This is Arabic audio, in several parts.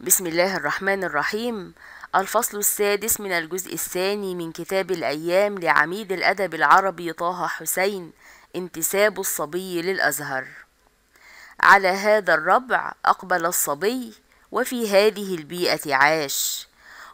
بسم الله الرحمن الرحيم الفصل السادس من الجزء الثاني من كتاب الأيام لعميد الأدب العربي طه حسين انتساب الصبي للأزهر على هذا الربع أقبل الصبي وفي هذه البيئة عاش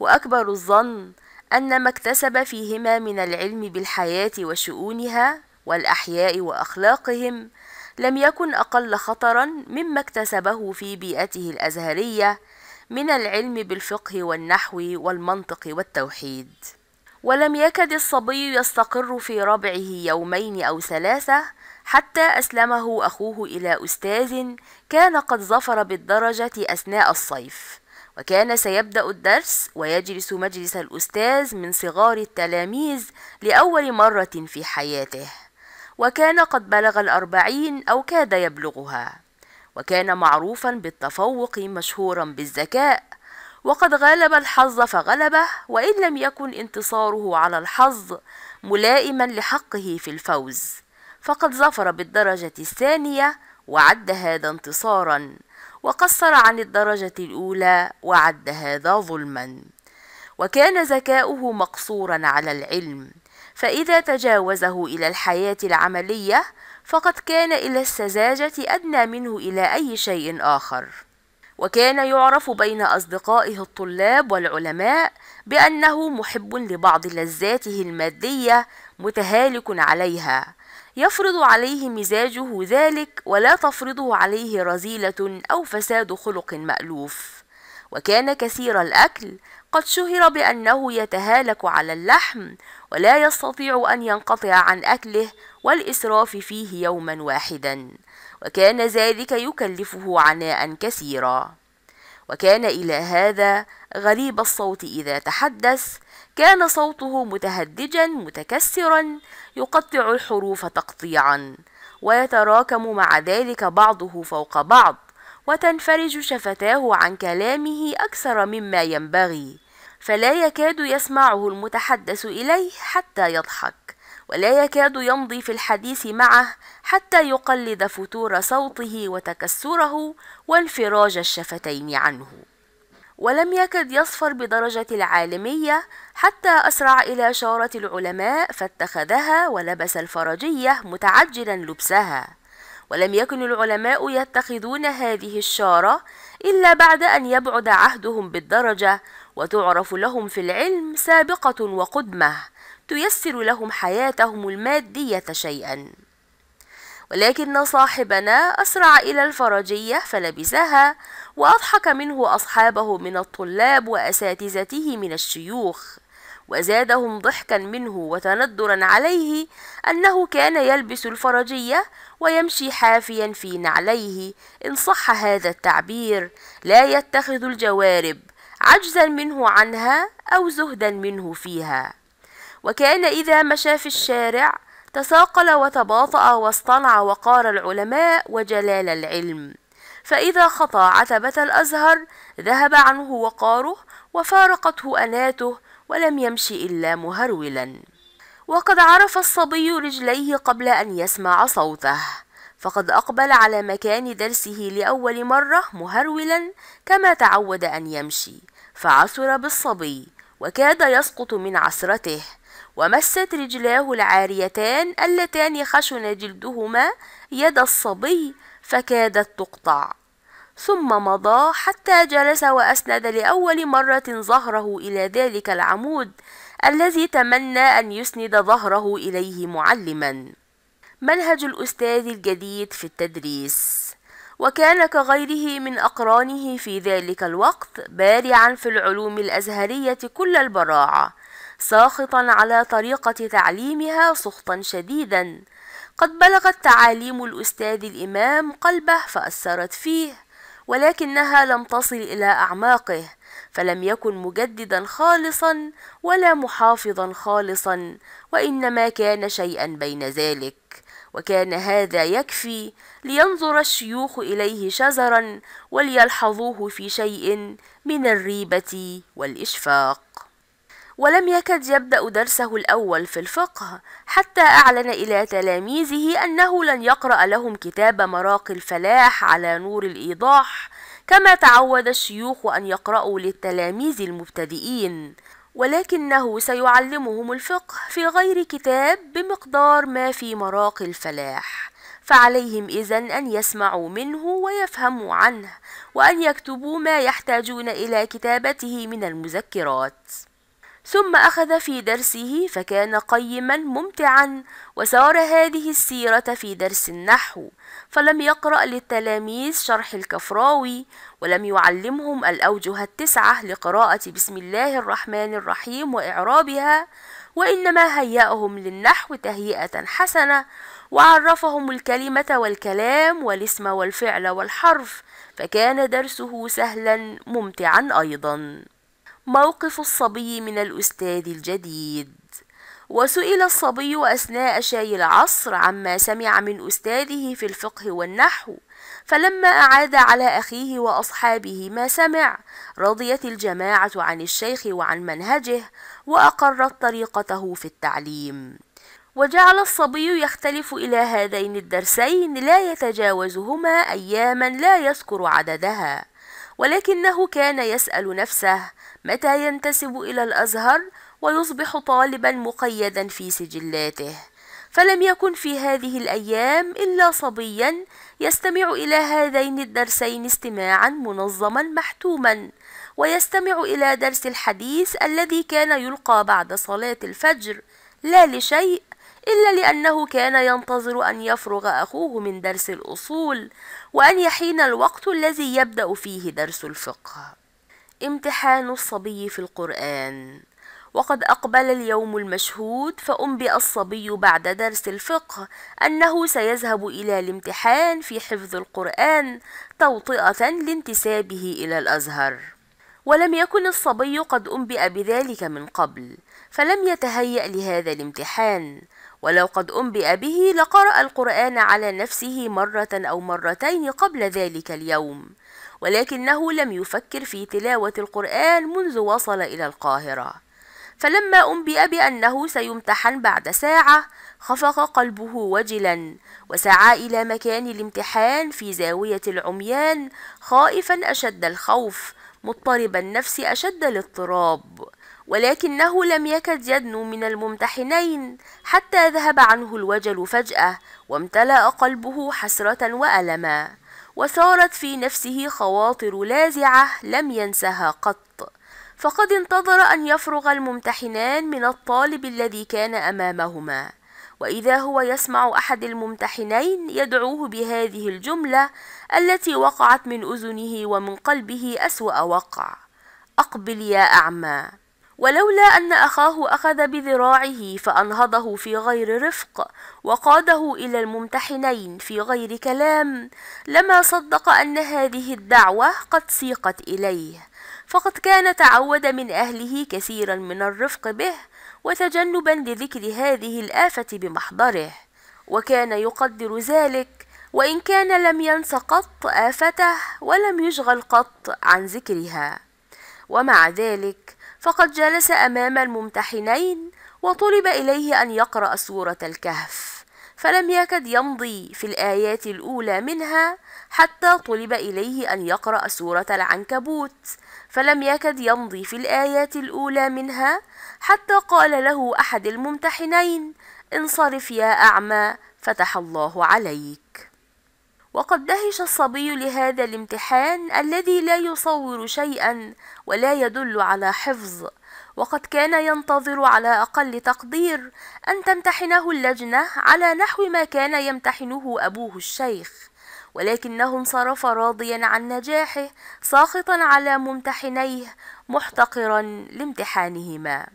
وأكبر الظن أن ما اكتسب فيهما من العلم بالحياة وشؤونها والأحياء وأخلاقهم لم يكن أقل خطرا مما اكتسبه في بيئته الأزهرية من العلم بالفقه والنحو والمنطق والتوحيد ولم يكد الصبي يستقر في ربعه يومين او ثلاثه حتى اسلمه اخوه الى استاذ كان قد ظفر بالدرجه اثناء الصيف وكان سيبدا الدرس ويجلس مجلس الاستاذ من صغار التلاميذ لاول مره في حياته وكان قد بلغ الاربعين او كاد يبلغها وكان معروفا بالتفوق مشهورا بالذكاء وقد غالب الحظ فغلبه وان لم يكن انتصاره على الحظ ملائما لحقه في الفوز فقد ظفر بالدرجه الثانيه وعد هذا انتصارا وقصر عن الدرجه الاولى وعد هذا ظلما وكان ذكاؤه مقصورا على العلم فإذا تجاوزه إلى الحياة العملية فقد كان إلى السذاجة أدنى منه إلى أي شيء آخر وكان يعرف بين أصدقائه الطلاب والعلماء بأنه محب لبعض لذاته المادية متهالك عليها يفرض عليه مزاجه ذلك ولا تفرضه عليه رذيلة أو فساد خلق مألوف وكان كثير الأكل قد شهر بأنه يتهالك على اللحم ولا يستطيع أن ينقطع عن أكله والإسراف فيه يوما واحدا وكان ذلك يكلفه عناء كثيرا وكان إلى هذا غريب الصوت إذا تحدث كان صوته متهدجا متكسرا يقطع الحروف تقطيعا ويتراكم مع ذلك بعضه فوق بعض وتنفرج شفتاه عن كلامه أكثر مما ينبغي فلا يكاد يسمعه المتحدث إليه حتى يضحك ولا يكاد يمضي في الحديث معه حتى يقلد فتور صوته وتكسره وانفراج الشفتين عنه ولم يكد يصفر بدرجة العالمية حتى أسرع إلى شارة العلماء فاتخذها ولبس الفرجية متعجلا لبسها ولم يكن العلماء يتخذون هذه الشارة إلا بعد أن يبعد عهدهم بالدرجة وتعرف لهم في العلم سابقة وقدمة تيسر لهم حياتهم المادية شيئا ولكن صاحبنا أسرع إلى الفرجية فلبسها وأضحك منه أصحابه من الطلاب وأساتذته من الشيوخ وزادهم ضحكا منه وتندرا عليه أنه كان يلبس الفرجية ويمشي حافيا في نعليه إن صح هذا التعبير لا يتخذ الجوارب عجزا منه عنها أو زهدا منه فيها وكان إذا مشى في الشارع تساقل وتباطأ واصطنع وقار العلماء وجلال العلم فإذا خطى عتبة الأزهر ذهب عنه وقاره وفارقته أناته ولم يمشي إلا مهرولا وقد عرف الصبي رجليه قبل أن يسمع صوته فقد أقبل على مكان درسه لأول مرة مهرولا كما تعود أن يمشي فعثر بالصبي وكاد يسقط من عسرته ومست رجلاه العاريتان اللتان خشن جلدهما يد الصبي فكادت تقطع ثم مضى حتى جلس وأسند لأول مرة ظهره إلى ذلك العمود الذي تمنى أن يسند ظهره إليه معلما منهج الأستاذ الجديد في التدريس وكان كغيره من أقرانه في ذلك الوقت بارعا في العلوم الأزهرية كل البراعة ساخطا على طريقة تعليمها سخطا شديدا قد بلغت تعاليم الأستاذ الإمام قلبه فأثرت فيه ولكنها لم تصل إلى أعماقه فلم يكن مجددا خالصا ولا محافظا خالصا وانما كان شيئا بين ذلك وكان هذا يكفي لينظر الشيوخ اليه شزرا وليلحظوه في شيء من الريبه والاشفاق ولم يكد يبدا درسه الاول في الفقه حتى اعلن الى تلاميذه انه لن يقرا لهم كتاب مراقي الفلاح على نور الايضاح كما تعود الشيوخ أن يقرأوا للتلاميذ المبتدئين ولكنه سيعلمهم الفقه في غير كتاب بمقدار ما في مراقي الفلاح فعليهم إذا أن يسمعوا منه ويفهموا عنه وأن يكتبوا ما يحتاجون إلى كتابته من المذكرات ثم أخذ في درسه فكان قيما ممتعا وسار هذه السيرة في درس النحو فلم يقرأ للتلاميذ شرح الكفراوي ولم يعلمهم الأوجه التسعة لقراءة بسم الله الرحمن الرحيم وإعرابها وإنما هيأهم للنحو تهيئة حسنة وعرفهم الكلمة والكلام والاسم والفعل والحرف فكان درسه سهلا ممتعا أيضا موقف الصبي من الأستاذ الجديد وسئل الصبي أثناء شاي العصر عما سمع من أستاذه في الفقه والنحو فلما أعاد على أخيه وأصحابه ما سمع رضيت الجماعة عن الشيخ وعن منهجه وأقرت طريقته في التعليم وجعل الصبي يختلف إلى هذين الدرسين لا يتجاوزهما أياما لا يذكر عددها ولكنه كان يسأل نفسه متى ينتسب إلى الأزهر ويصبح طالبا مقيدا في سجلاته فلم يكن في هذه الأيام إلا صبيا يستمع إلى هذين الدرسين استماعا منظما محتوما ويستمع إلى درس الحديث الذي كان يلقى بعد صلاة الفجر لا لشيء إلا لأنه كان ينتظر أن يفرغ أخوه من درس الأصول وأن يحين الوقت الذي يبدأ فيه درس الفقه امتحان الصبي في القرآن وقد أقبل اليوم المشهود فأنبئ الصبي بعد درس الفقه أنه سيذهب إلى الامتحان في حفظ القرآن توطئة لانتسابه إلى الأزهر ولم يكن الصبي قد أنبئ بذلك من قبل فلم يتهيأ لهذا الامتحان ولو قد أنبئ به لقرأ القرآن على نفسه مرة أو مرتين قبل ذلك اليوم ولكنه لم يفكر في تلاوة القرآن منذ وصل إلى القاهرة فلما أنبئ بأنه سيمتحن بعد ساعة خفق قلبه وجلا وسعى إلى مكان الامتحان في زاوية العميان خائفا أشد الخوف مضطرب النفس أشد الاضطراب ولكنه لم يكد يدنو من الممتحنين حتى ذهب عنه الوجل فجأة وامتلأ قلبه حسرة وألما وثارت في نفسه خواطر لازعة لم ينسها قط فقد انتظر أن يفرغ الممتحنان من الطالب الذي كان أمامهما وإذا هو يسمع أحد الممتحنين يدعوه بهذه الجملة التي وقعت من أذنه ومن قلبه أسوأ وقع أقبل يا أعمى ولولا أن أخاه أخذ بذراعه فأنهضه في غير رفق وقاده إلى الممتحنين في غير كلام لما صدق أن هذه الدعوة قد سيقت إليه فقد كان تعود من أهله كثيرا من الرفق به وتجنبا لذكر هذه الآفة بمحضره وكان يقدر ذلك وإن كان لم ينس قط آفته ولم يشغل قط عن ذكرها ومع ذلك فقد جلس أمام الممتحنين وطلب إليه أن يقرأ سورة الكهف فلم يكد يمضي في الآيات الأولى منها حتى طلب إليه أن يقرأ سورة العنكبوت فلم يكد يمضي في الآيات الأولى منها حتى قال له أحد الممتحنين انصرف يا أعمى فتح الله عليك وقد دهش الصبي لهذا الامتحان الذي لا يصور شيئا ولا يدل على حفظ وقد كان ينتظر على أقل تقدير أن تمتحنه اللجنة على نحو ما كان يمتحنه أبوه الشيخ ولكنه انصرف راضيا عن نجاحه ساخطا على ممتحنيه محتقرا لامتحانهما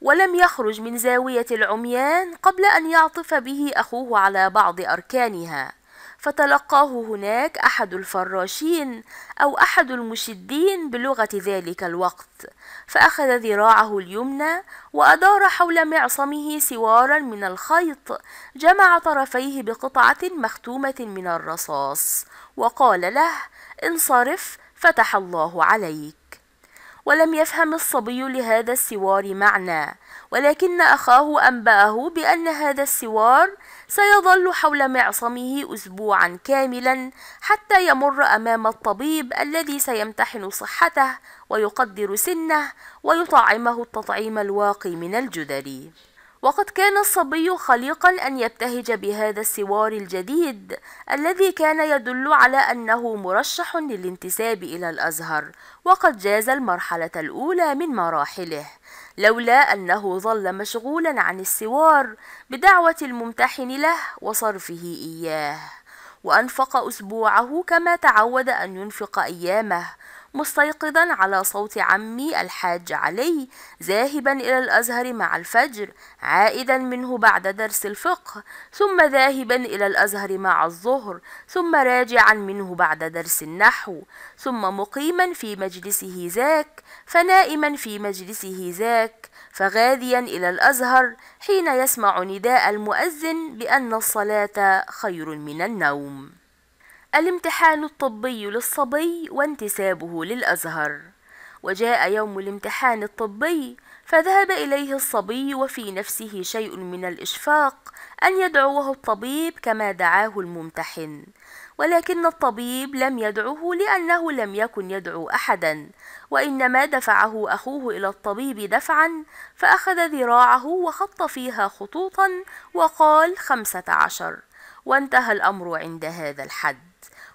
ولم يخرج من زاوية العميان قبل أن يعطف به أخوه على بعض أركانها فتلقاه هناك أحد الفراشين أو أحد المشدين بلغة ذلك الوقت فأخذ ذراعه اليمنى وأدار حول معصمه سوارا من الخيط جمع طرفيه بقطعة مختومة من الرصاص وقال له انصرف فتح الله عليك ولم يفهم الصبي لهذا السوار معنى ولكن أخاه أنبأه بأن هذا السوار سيظل حول معصمه أسبوعا كاملا حتى يمر أمام الطبيب الذي سيمتحن صحته ويقدر سنه ويطعمه التطعيم الواقي من الجدري وقد كان الصبي خليقا أن يبتهج بهذا السوار الجديد الذي كان يدل على أنه مرشح للانتساب إلى الأزهر وقد جاز المرحلة الأولى من مراحله لولا أنه ظل مشغولا عن السوار بدعوة الممتحن له وصرفه إياه وأنفق أسبوعه كما تعود أن ينفق أيامه مستيقظا على صوت عمي الحاج علي ذاهبا إلى الأزهر مع الفجر عائدا منه بعد درس الفقه ثم ذاهبا إلى الأزهر مع الظهر ثم راجعا منه بعد درس النحو ثم مقيما في مجلسه ذاك فنائما في مجلسه ذاك فغاديا إلى الأزهر حين يسمع نداء المؤذن بأن الصلاة خير من النوم الامتحان الطبي للصبي وانتسابه للأزهر وجاء يوم الامتحان الطبي فذهب إليه الصبي وفي نفسه شيء من الإشفاق أن يدعوه الطبيب كما دعاه الممتحن ولكن الطبيب لم يدعه لأنه لم يكن يدعو أحدا وإنما دفعه أخوه إلى الطبيب دفعا فأخذ ذراعه وخط فيها خطوطا وقال خمسة عشر وانتهى الأمر عند هذا الحد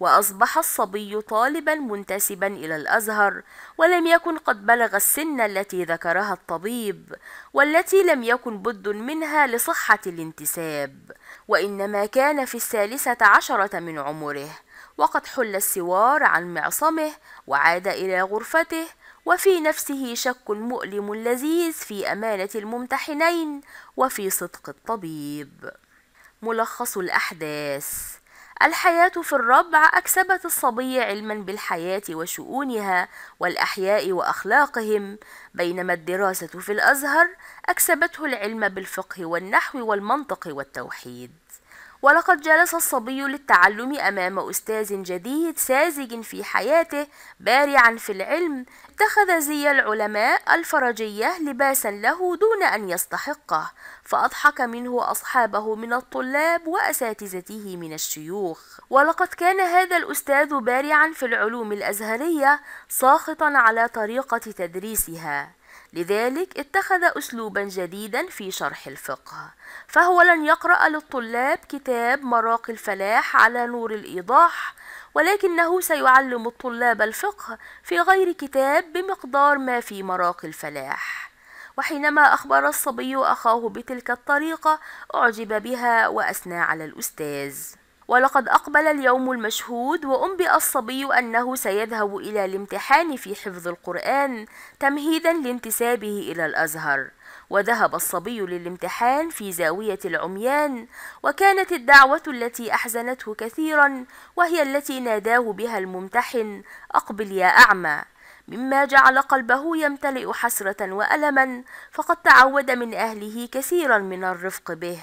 وأصبح الصبي طالبا منتسبا إلى الأزهر ولم يكن قد بلغ السن التي ذكرها الطبيب والتي لم يكن بد منها لصحة الانتساب وإنما كان في الثالثة عشرة من عمره وقد حل السوار عن معصمه وعاد إلى غرفته وفي نفسه شك مؤلم لذيذ في أمانة الممتحنين وفي صدق الطبيب ملخص الأحداث الحياة في الربع أكسبت الصبي علما بالحياة وشؤونها والأحياء وأخلاقهم بينما الدراسة في الأزهر أكسبته العلم بالفقه والنحو والمنطق والتوحيد ولقد جلس الصبي للتعلم أمام أستاذ جديد ساذج في حياته بارعا في العلم اتخذ زي العلماء الفرجية لباسا له دون أن يستحقه فأضحك منه أصحابه من الطلاب وأساتذته من الشيوخ ولقد كان هذا الأستاذ بارعا في العلوم الأزهرية ساخطا على طريقة تدريسها لذلك اتخذ أسلوبا جديدا في شرح الفقه فهو لن يقرأ للطلاب كتاب مراقي الفلاح على نور الإيضاح ولكنه سيعلم الطلاب الفقه في غير كتاب بمقدار ما في مراقي الفلاح وحينما أخبر الصبي أخاه بتلك الطريقة أعجب بها وأثنى على الأستاذ ولقد أقبل اليوم المشهود وأنبئ الصبي أنه سيذهب إلى الامتحان في حفظ القرآن تمهيدا لانتسابه إلى الأزهر وذهب الصبي للامتحان في زاوية العميان وكانت الدعوة التي أحزنته كثيرا وهي التي ناداه بها الممتحن أقبل يا أعمى مما جعل قلبه يمتلئ حسرة وألما فقد تعود من أهله كثيرا من الرفق به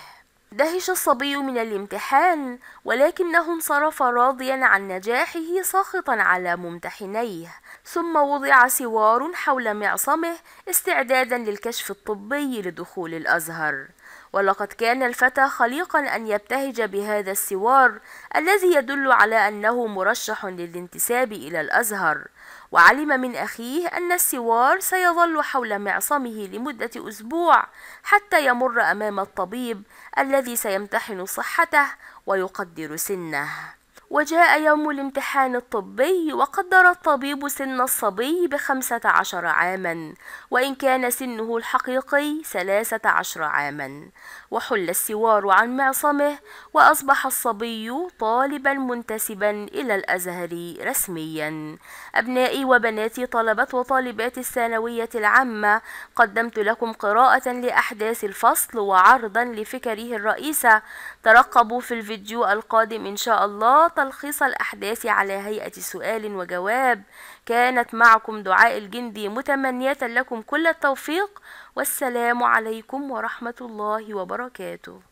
دهش الصبي من الامتحان ولكنه انصرف راضيا عن نجاحه ساخطا على ممتحنيه ثم وضع سوار حول معصمه استعدادا للكشف الطبي لدخول الازهر ولقد كان الفتى خليقا أن يبتهج بهذا السوار الذي يدل على أنه مرشح للانتساب إلى الأزهر وعلم من أخيه أن السوار سيظل حول معصمه لمدة أسبوع حتى يمر أمام الطبيب الذي سيمتحن صحته ويقدر سنه وجاء يوم الامتحان الطبي وقدر الطبيب سن الصبي بخمسة عشر عاما وإن كان سنه الحقيقي ثلاثة عشر عاما وحل السوار عن معصمه وأصبح الصبي طالبا منتسبا إلى الأزهر رسميا أبنائي وبناتي طلبة وطالبات الثانوية العامة قدمت لكم قراءة لأحداث الفصل وعرضا لفكره الرئيسة ترقبوا في الفيديو القادم إن شاء الله تلخيص الأحداث على هيئة سؤال وجواب كانت معكم دعاء الجندي متمنية لكم كل التوفيق والسلام عليكم ورحمة الله وبركاته